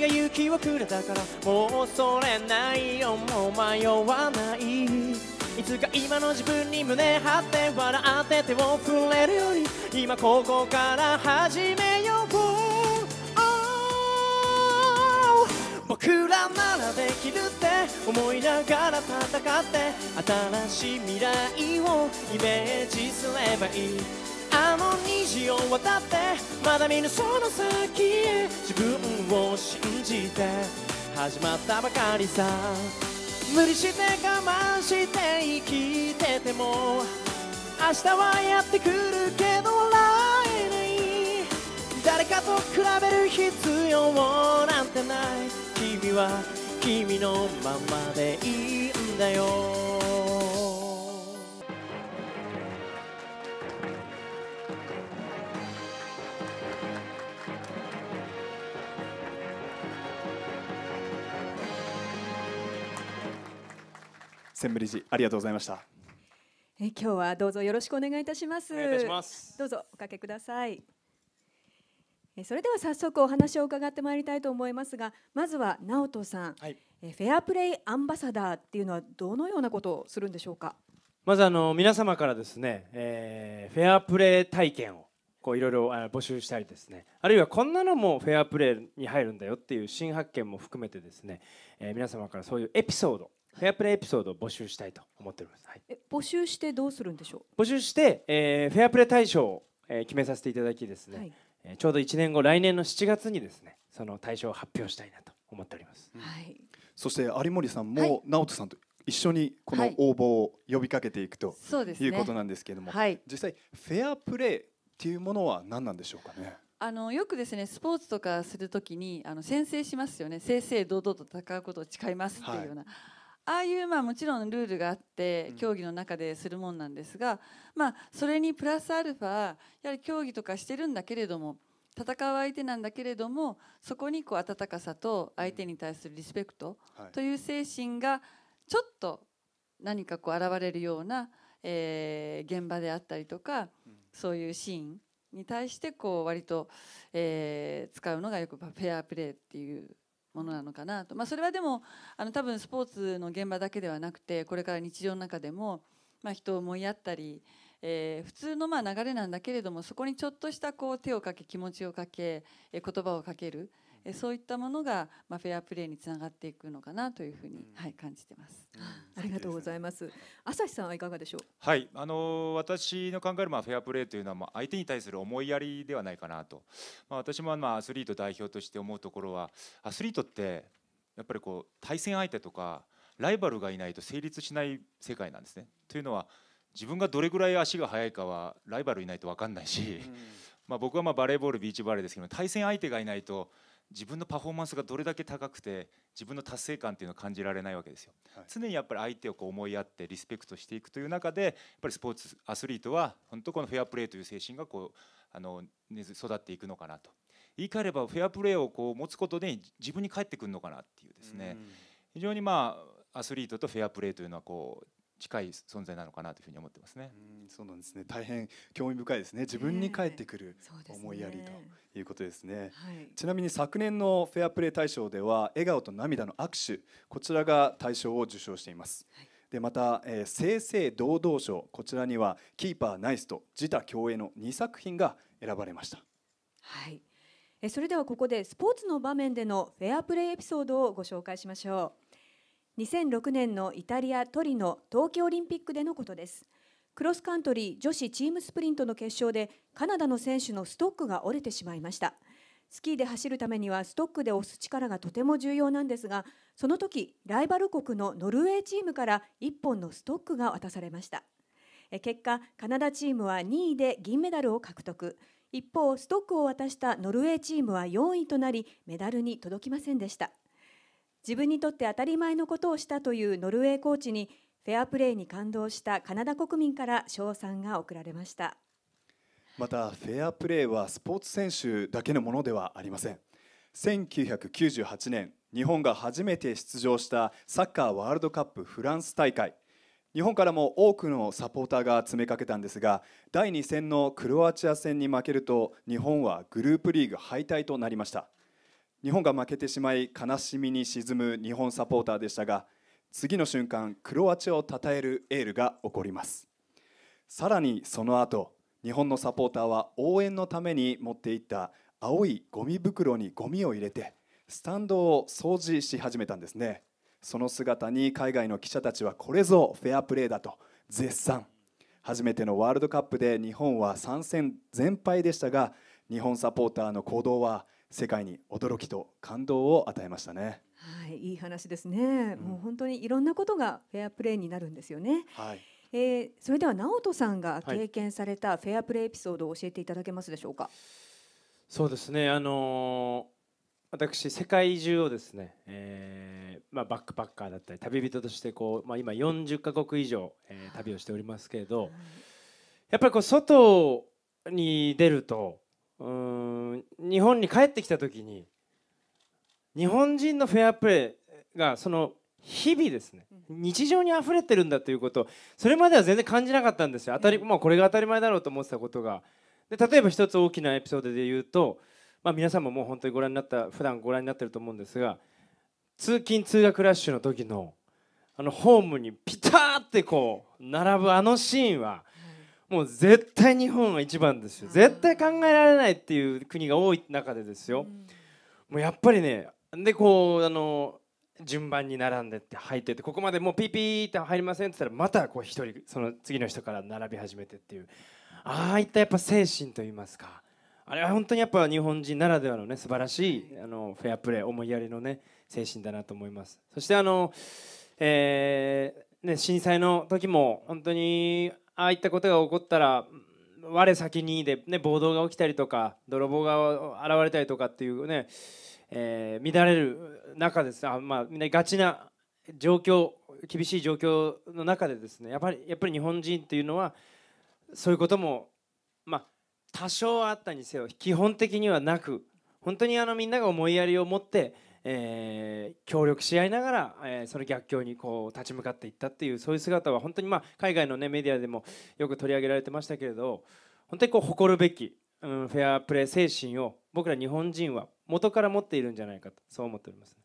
が勇気をくれたからもう恐れないよもう迷わないいつか今の自分に胸張って笑って手をくれるより今ここから始めよう、oh、僕らならできるって思いながら戦って新しい未来をイメージすればいいあの虹を渡ってまだ見ぬその先へ自分を信じじて始まったばかりさ無理して我慢して生きてても明日はやってくるけど来年誰かと比べる必要なんてない君は君のままでいいんだよ専務理事ありがとうございましたえ今日はどうぞよろしくお願いいたしますどうぞおかけくださいえそれでは早速お話を伺ってまいりたいと思いますがまずは直人さん、はい、フェアプレイアンバサダーっていうのはどのようなことをするんでしょうかまずあの皆様からですね、えー、フェアプレイ体験をこういろいろ募集したりですねあるいはこんなのもフェアプレイに入るんだよっていう新発見も含めてですね、えー、皆様からそういうエピソードフェアプレーエピソードを募集したいと思っております。はい、え募集してどうするんでしょう募集して、えー、フェアプレー大賞を、え決めさせていただきですね、はい、えー、ちょうど1年後来年の7月にですねその大賞を発表したいなと思っております。はい、そして有森さんも、はい、直人さんと一緒にこの応募を呼びかけていくと、はい、いうことなんですけれども、はい、実際フェアプレーっていうものは何なんでしょうかね。あのよくですねスポーツとかするときにあの先制しますよね正々堂々と戦うことを誓いますっていうような、はいああいうまあもちろんルールがあって競技の中でするもんなんですが、まあ、それにプラスアルファやはり競技とかしてるんだけれども戦う相手なんだけれどもそこにこう温かさと相手に対するリスペクトという精神がちょっと何かこう現れるような、えー、現場であったりとか、そういうシーンに対してこう割と、えー、使うのがよくフェアプレーっていうものなのかなと、まあ、それはでもあの多分スポーツの現場だけではなくてこれから日常の中でも、まあ、人を思いやったり、えー、普通のまあ流れなんだけれどもそこにちょっとしたこう手をかけ気持ちをかけ、え言葉をかける。えそういったものが、まあ、フェアプレーにつながっていくのかなというふうに、うん、はい、感じてます、うん、ありがとうございます。朝日さんはいかがでしょう。はい、あの私の考えるまあフェアプレーというのはまあ相手に対する思いやりではないかなと、まあ私もまあアスリート代表として思うところは、アスリートってやっぱりこう対戦相手とかライバルがいないと成立しない世界なんですね。というのは自分がどれぐらい足が速いかはライバルいないと分かんないし、うん、まあ僕はまあバレーボールビーチバレーですけど対戦相手がいないと自分のパフォーマンスがどれだけ高くて自分の達成感っていうのを感じられないわけですよ、はい、常にやっぱり相手をこう思いやってリスペクトしていくという中でやっぱりスポーツアスリートは本当このフェアプレーという精神がこうあの育っていくのかなと言い換えればフェアプレーをこう持つことで自分に返ってくるのかなっていうですね非常にまあアスリートとフェアプレーというのはこう近い存在なのかなというふうに思ってますね。うそうなんですね。大変興味深いですね。自分に返ってくる思いやりということですね。えー、すねちなみに昨年のフェアプレー大賞では笑顔と涙の握手こちらが大賞を受賞しています。はいでまた、えー、正々堂々賞こちらにはキーパーナイスと自他共栄の2作品が選ばれました。はい。えそれではここでスポーツの場面でのフェアプレーエピソードをご紹介しましょう。2006年のイタリア・トリノ冬季オリンピックでのことですクロスカントリー女子チームスプリントの決勝でカナダの選手のストックが折れてしまいましたスキーで走るためにはストックで押す力がとても重要なんですがその時ライバル国のノルウェーチームから1本のストックが渡されました結果カナダチームは2位で銀メダルを獲得一方ストックを渡したノルウェーチームは4位となりメダルに届きませんでした自分にとって当たり前のことをしたというノルウェーコーチにフェアプレーに感動したカナダ国民から賞賛が贈られましたまたフェアプレーはスポーツ選手だけのものではありません1998年日本が初めて出場したサッカーワールドカップフランス大会日本からも多くのサポーターが詰めかけたんですが第2戦のクロアチア戦に負けると日本はグループリーグ敗退となりました日本が負けてしまい悲しみに沈む日本サポーターでしたが次の瞬間クロアチアを称えるエールが起こりますさらにその後日本のサポーターは応援のために持っていった青いゴミ袋にゴミを入れてスタンドを掃除し始めたんですねその姿に海外の記者たちはこれぞフェアプレーだと絶賛初めてのワールドカップで日本は3戦全敗でしたが日本サポーターの行動は世界に驚きと感動を与えましたね。はい、いい話ですね、うん、もう本当にいろんなことがフェアプレーになるんですよね。はい、えー、それでは直人さんが経験されたフェアプレーエピソードを教えていただけますでしょうか。はい、そうですね、あのー私世界中をですね、えーまあ、バックパッカーだったり旅人としてこう、まあ、今四十か国以上、えー、旅をしておりますけれど、やっぱりこう外に出るとうん日本に帰ってきた時に日本人のフェアプレーがその日々ですね日常に溢れてるんだということそれまでは全然感じなかったんですよ当たり、まあ、これが当たり前だろうと思ってたことがで例えば一つ大きなエピソードで言うと、まあ、皆さんももう本当にご覧になった普段ご覧になってると思うんですが通勤通学ラッシュの時のあのホームにピターってこう並ぶあのシーンはもう絶対日本は一番ですよ絶対考えられないっていう国が多い中でですよ、もうやっぱりねでこうあの順番に並んでって入ってってここまでもうピーピーって入りませんって言ったらまたこう一人その次の人から並び始めてっていうああいったやっぱ精神といいますかあれは本当にやっぱ日本人ならではのね素晴らしいあのフェアプレー思いやりのね精神だなと思いますそしてあの、えーね、震災の時も本当にああいったことが起こったら我先にで、ね、暴動が起きたりとか泥棒が現れたりとかっていうね、えー、乱れる中ですあ、まあ、みんながちな状況厳しい状況の中でですねやっぱりやっぱり日本人っていうのはそういうことも、まあ、多少あったにせよ基本的にはなく本当にあのみんなが思いやりを持ってえー、協力し合いながら、えー、その逆境にこう立ち向かっていったっていうそういう姿は本当に、まあ、海外の、ね、メディアでもよく取り上げられてましたけれど本当にこう誇るべき、うん、フェアプレー精神を僕ら日本人は元から持っているんじゃないかとそう思っております。